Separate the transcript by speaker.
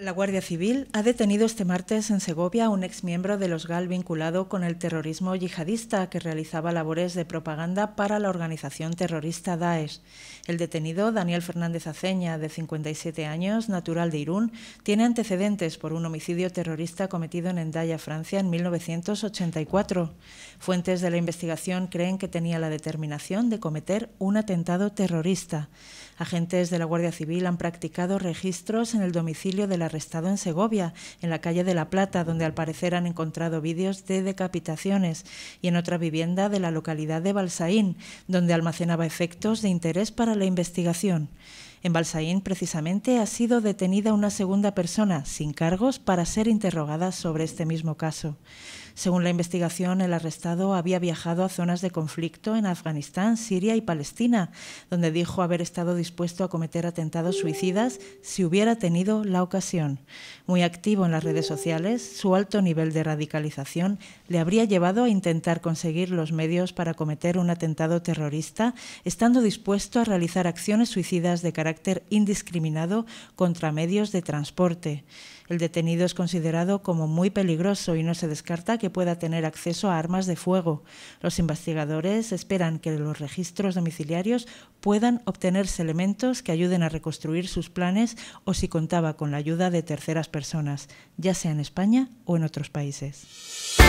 Speaker 1: La Guardia Civil ha detenido este martes en Segovia a un exmiembro de los GAL vinculado con el terrorismo yihadista que realizaba labores de propaganda para la organización terrorista Daesh. El detenido, Daniel Fernández Aceña, de 57 años, natural de Irún, tiene antecedentes por un homicidio terrorista cometido en Endaya, Francia, en 1984. Fuentes de la investigación creen que tenía la determinación de cometer un atentado terrorista. Agentes de la Guardia Civil han practicado registros en el domicilio del arrestado en Segovia, en la calle de La Plata, donde al parecer han encontrado vídeos de decapitaciones, y en otra vivienda de la localidad de Balsaín, donde almacenaba efectos de interés para la investigación. En Balsaín, precisamente, ha sido detenida una segunda persona sin cargos para ser interrogada sobre este mismo caso. Según la investigación, el arrestado había viajado a zonas de conflicto en Afganistán, Siria y Palestina, donde dijo haber estado dispuesto a cometer atentados suicidas si hubiera tenido la ocasión. Muy activo en las redes sociales, su alto nivel de radicalización le habría llevado a intentar conseguir los medios para cometer un atentado terrorista, estando dispuesto a realizar acciones suicidas de carácter indiscriminado contra medios de transporte. El detenido es considerado como muy peligroso y no se descarta que pueda tener acceso a armas de fuego. Los investigadores esperan que los registros domiciliarios puedan obtenerse elementos que ayuden a reconstruir sus planes o si contaba con la ayuda de terceras personas, ya sea en España o en otros países.